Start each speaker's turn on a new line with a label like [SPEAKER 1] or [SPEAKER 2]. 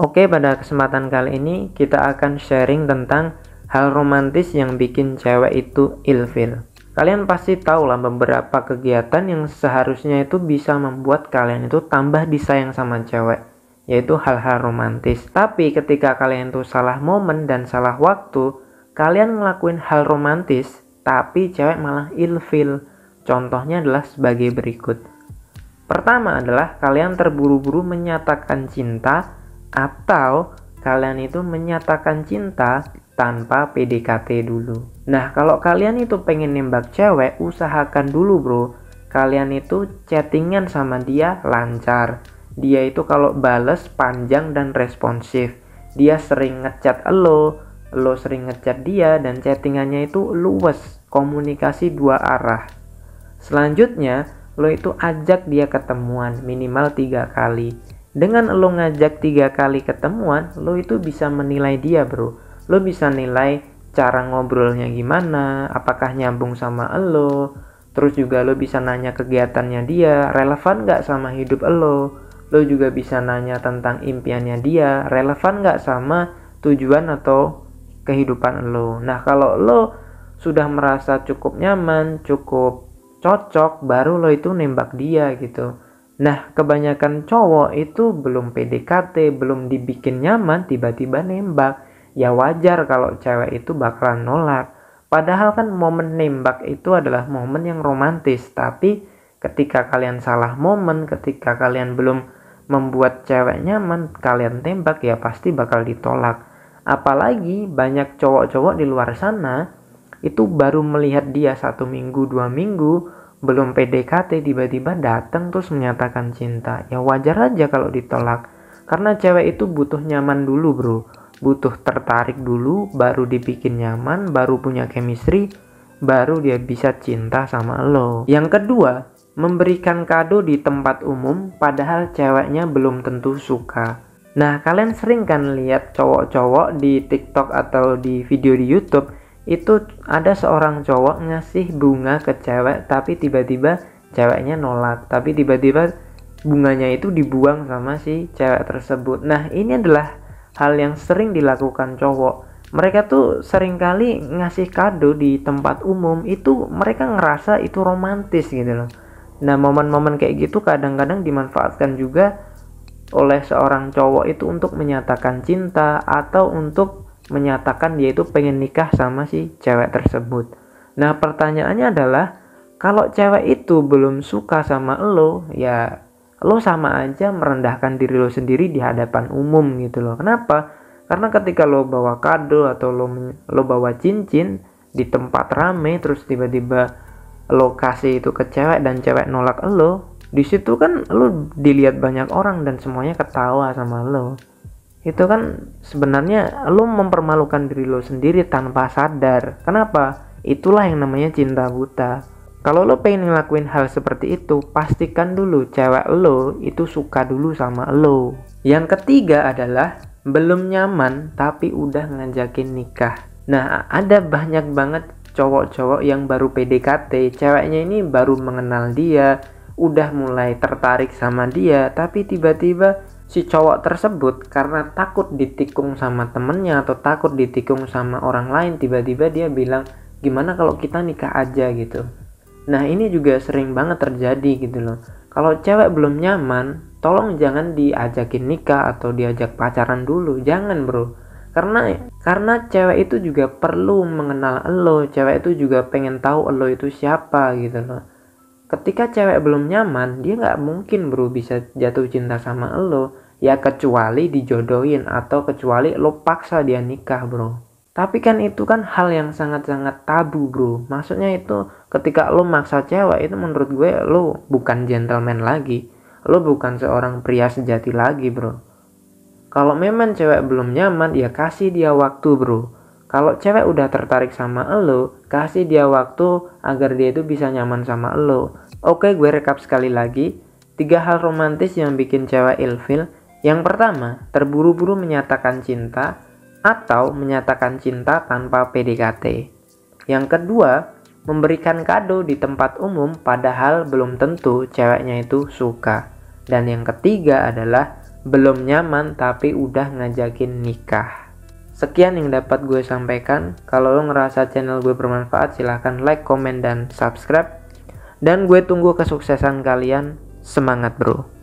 [SPEAKER 1] Oke, pada kesempatan kali ini kita akan sharing tentang hal romantis yang bikin cewek itu ilfil. Kalian pasti tahu lah beberapa kegiatan yang seharusnya itu bisa membuat kalian itu tambah disayang sama cewek, yaitu hal-hal romantis. Tapi ketika kalian tuh salah momen dan salah waktu, kalian ngelakuin hal romantis tapi cewek malah ilfil. Contohnya adalah sebagai berikut. Pertama adalah kalian terburu-buru menyatakan cinta atau kalian itu menyatakan cinta tanpa PDKT dulu. Nah, kalau kalian itu pengen nembak cewek, usahakan dulu, bro. Kalian itu chattingan sama dia lancar. Dia itu kalau bales panjang dan responsif. Dia sering ngechat elo, lo sering ngechat dia dan chattingannya itu luwes, komunikasi dua arah. Selanjutnya, lo itu ajak dia ketemuan minimal tiga kali dengan lo ngajak tiga kali ketemuan, lo itu bisa menilai dia bro. Lo bisa nilai cara ngobrolnya gimana, apakah nyambung sama lo, terus juga lo bisa nanya kegiatannya dia, relevan gak sama hidup lo. Lo juga bisa nanya tentang impiannya dia, relevan gak sama tujuan atau kehidupan lo. Nah kalau lo sudah merasa cukup nyaman, cukup cocok, baru lo itu nembak dia gitu Nah, kebanyakan cowok itu belum PDKT, belum dibikin nyaman, tiba-tiba nembak. Ya wajar kalau cewek itu bakalan nolak. Padahal kan momen nembak itu adalah momen yang romantis, tapi ketika kalian salah momen, ketika kalian belum membuat cewek nyaman, kalian tembak ya pasti bakal ditolak. Apalagi banyak cowok-cowok di luar sana itu baru melihat dia satu minggu, dua minggu, belum PDKT tiba-tiba datang terus menyatakan cinta ya wajar aja kalau ditolak karena cewek itu butuh nyaman dulu bro butuh tertarik dulu baru dibikin nyaman baru punya chemistry baru dia bisa cinta sama lo yang kedua memberikan kado di tempat umum padahal ceweknya belum tentu suka nah kalian sering kan lihat cowok-cowok di tiktok atau di video di youtube itu ada seorang cowok ngasih bunga ke cewek tapi tiba-tiba ceweknya nolak tapi tiba-tiba bunganya itu dibuang sama si cewek tersebut nah ini adalah hal yang sering dilakukan cowok mereka tuh seringkali ngasih kado di tempat umum itu mereka ngerasa itu romantis gitu loh nah momen-momen kayak gitu kadang-kadang dimanfaatkan juga oleh seorang cowok itu untuk menyatakan cinta atau untuk menyatakan dia itu pengen nikah sama si cewek tersebut. Nah, pertanyaannya adalah kalau cewek itu belum suka sama lo, ya lo sama aja merendahkan diri lo sendiri di hadapan umum gitu loh. Kenapa? Karena ketika lo bawa kado atau lo lo bawa cincin di tempat rame terus tiba-tiba lokasi itu ke cewek dan cewek nolak lo, di situ kan lo dilihat banyak orang dan semuanya ketawa sama lo itu kan sebenarnya lo mempermalukan diri lo sendiri tanpa sadar kenapa itulah yang namanya cinta buta kalau lo pengen ngelakuin hal seperti itu pastikan dulu cewek lo itu suka dulu sama lo yang ketiga adalah belum nyaman tapi udah ngajakin nikah nah ada banyak banget cowok-cowok yang baru PDKT ceweknya ini baru mengenal dia udah mulai tertarik sama dia tapi tiba-tiba si cowok tersebut karena takut ditikung sama temennya atau takut ditikung sama orang lain tiba-tiba dia bilang gimana kalau kita nikah aja gitu nah ini juga sering banget terjadi gitu loh kalau cewek belum nyaman tolong jangan diajakin nikah atau diajak pacaran dulu jangan bro karena karena cewek itu juga perlu mengenal lo cewek itu juga pengen tahu lo itu siapa gitu loh ketika cewek belum nyaman dia nggak mungkin bro bisa jatuh cinta sama lo Ya kecuali dijodohin atau kecuali lo paksa dia nikah bro. Tapi kan itu kan hal yang sangat-sangat tabu bro. Maksudnya itu ketika lo maksa cewek itu menurut gue lo bukan gentleman lagi. Lo bukan seorang pria sejati lagi bro. Kalau memang cewek belum nyaman ya kasih dia waktu bro. Kalau cewek udah tertarik sama lo, kasih dia waktu agar dia itu bisa nyaman sama lo. Oke gue rekap sekali lagi. Tiga hal romantis yang bikin cewek ilfil yang pertama, terburu-buru menyatakan cinta atau menyatakan cinta tanpa PDKT. Yang kedua, memberikan kado di tempat umum padahal belum tentu ceweknya itu suka. Dan yang ketiga adalah belum nyaman tapi udah ngajakin nikah. Sekian yang dapat gue sampaikan. Kalau lo ngerasa channel gue bermanfaat, silahkan like, komen, dan subscribe. Dan gue tunggu kesuksesan kalian. Semangat, bro!